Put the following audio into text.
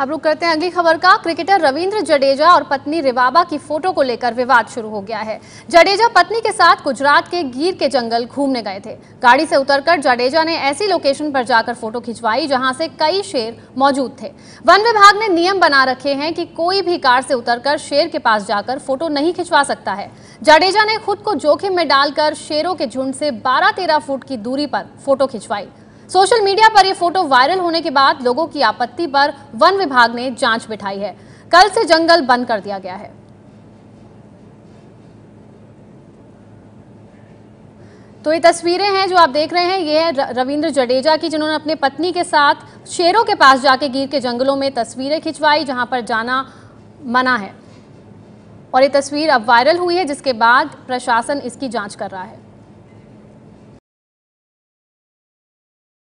अब रुक करते हैं अगली खबर का क्रिकेटर रविंद्र जडेजा और पत्नी रिवाबा की फोटो को लेकर विवाद शुरू हो गया है जडेजा पत्नी के साथ गुजरात के गिर के जंगल घूमने गए थे गाड़ी से उतरकर जडेजा ने ऐसी लोकेशन पर जाकर फोटो खिंचवाई जहां से कई शेर मौजूद थे वन विभाग ने नियम बना रखे हैं कि कोई भी कार से उतर शेर के पास जाकर फोटो नहीं खिंचवा सकता है जडेजा ने खुद को जोखिम में डालकर शेरों के झुंड से बारह तेरह फुट की दूरी पर फोटो खिंचवाई सोशल मीडिया पर यह फोटो वायरल होने के बाद लोगों की आपत्ति पर वन विभाग ने जांच बिठाई है कल से जंगल बंद कर दिया गया है तो ये तस्वीरें हैं जो आप देख रहे हैं ये है रविंद्र जडेजा की जिन्होंने अपने पत्नी के साथ शेरों के पास जाके गिर के जंगलों में तस्वीरें खिंचवाई जहां पर जाना मना है और ये तस्वीर अब वायरल हुई है जिसके बाद प्रशासन इसकी जांच कर रहा है